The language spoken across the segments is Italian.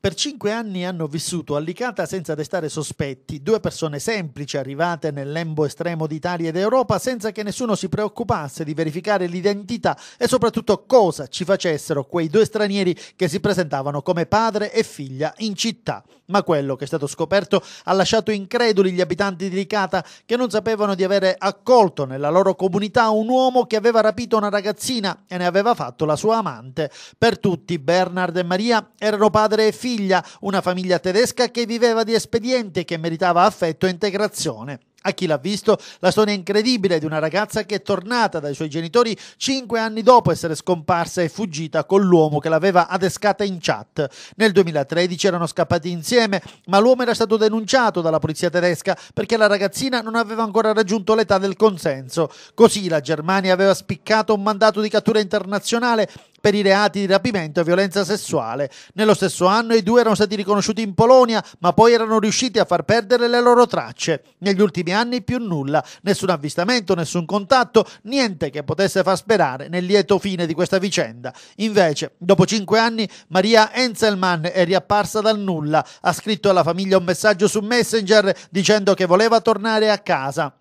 Per cinque anni hanno vissuto a Licata senza destare sospetti, due persone semplici arrivate nel lembo estremo d'Italia ed Europa senza che nessuno si preoccupasse di verificare l'identità e soprattutto cosa ci facessero quei due stranieri che si presentavano come padre e figlia in città. Ma quello che è stato scoperto ha lasciato increduli gli abitanti di Licata che non sapevano di avere accolto nella loro comunità un uomo che aveva rapito una ragazzina e ne aveva fatto la sua amante. Per tutti Bernard e Maria erano padre e figlia figlia, una famiglia tedesca che viveva di espediente e che meritava affetto e integrazione. A chi l'ha visto, la storia incredibile di una ragazza che è tornata dai suoi genitori cinque anni dopo essere scomparsa e fuggita con l'uomo che l'aveva adescata in chat. Nel 2013 erano scappati insieme, ma l'uomo era stato denunciato dalla polizia tedesca perché la ragazzina non aveva ancora raggiunto l'età del consenso. Così la Germania aveva spiccato un mandato di cattura internazionale per i reati di rapimento e violenza sessuale. Nello stesso anno i due erano stati riconosciuti in Polonia, ma poi erano riusciti a far perdere le loro tracce. Negli ultimi ultimi anni più nulla, nessun avvistamento, nessun contatto, niente che potesse far sperare nel lieto fine di questa vicenda. Invece, dopo cinque anni, Maria Enzelmann è riapparsa dal nulla, ha scritto alla famiglia un messaggio su Messenger dicendo che voleva tornare a casa.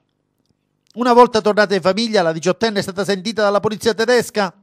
Una volta tornata in famiglia, la diciottenne è stata sentita dalla polizia tedesca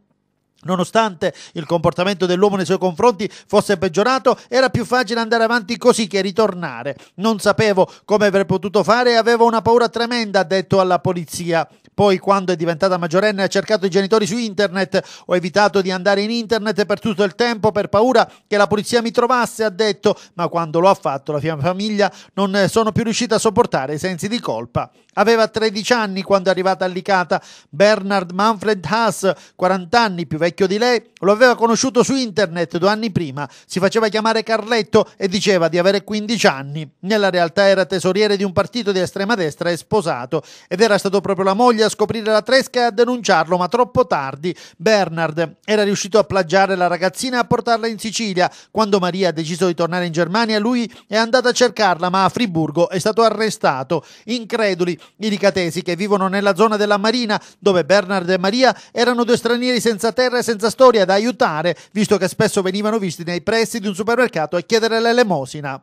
Nonostante il comportamento dell'uomo nei suoi confronti fosse peggiorato, era più facile andare avanti così che ritornare. Non sapevo come avrei potuto fare e avevo una paura tremenda, ha detto alla polizia. Poi, quando è diventata maggiorenne, ha cercato i genitori su internet. Ho evitato di andare in internet per tutto il tempo per paura che la polizia mi trovasse, ha detto. Ma quando lo ha fatto, la mia famiglia non eh, sono più riuscita a sopportare i sensi di colpa. Aveva 13 anni quando è arrivata a Licata. Bernard Manfred Haas, 40 anni più vecchio di lei, lo aveva conosciuto su internet due anni prima. Si faceva chiamare Carletto e diceva di avere 15 anni. Nella realtà era tesoriere di un partito di estrema destra e sposato. Ed era stato proprio la moglie a scoprire la tresca e a denunciarlo, ma troppo tardi. Bernard era riuscito a plagiare la ragazzina e a portarla in Sicilia. Quando Maria ha deciso di tornare in Germania, lui è andato a cercarla, ma a Friburgo è stato arrestato. Increduli, i ricatesi che vivono nella zona della Marina, dove Bernard e Maria erano due stranieri senza terra e senza storia da aiutare, visto che spesso venivano visti nei pressi di un supermercato a chiedere l'elemosina.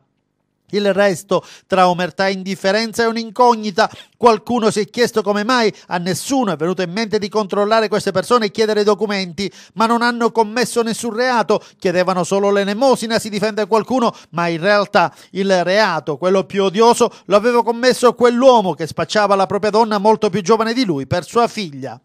Il resto, tra omertà e indifferenza, è un'incognita. Qualcuno si è chiesto come mai a nessuno è venuto in mente di controllare queste persone e chiedere documenti, ma non hanno commesso nessun reato, chiedevano solo l'enemosina, si difende qualcuno, ma in realtà il reato, quello più odioso, lo aveva commesso quell'uomo che spacciava la propria donna molto più giovane di lui per sua figlia.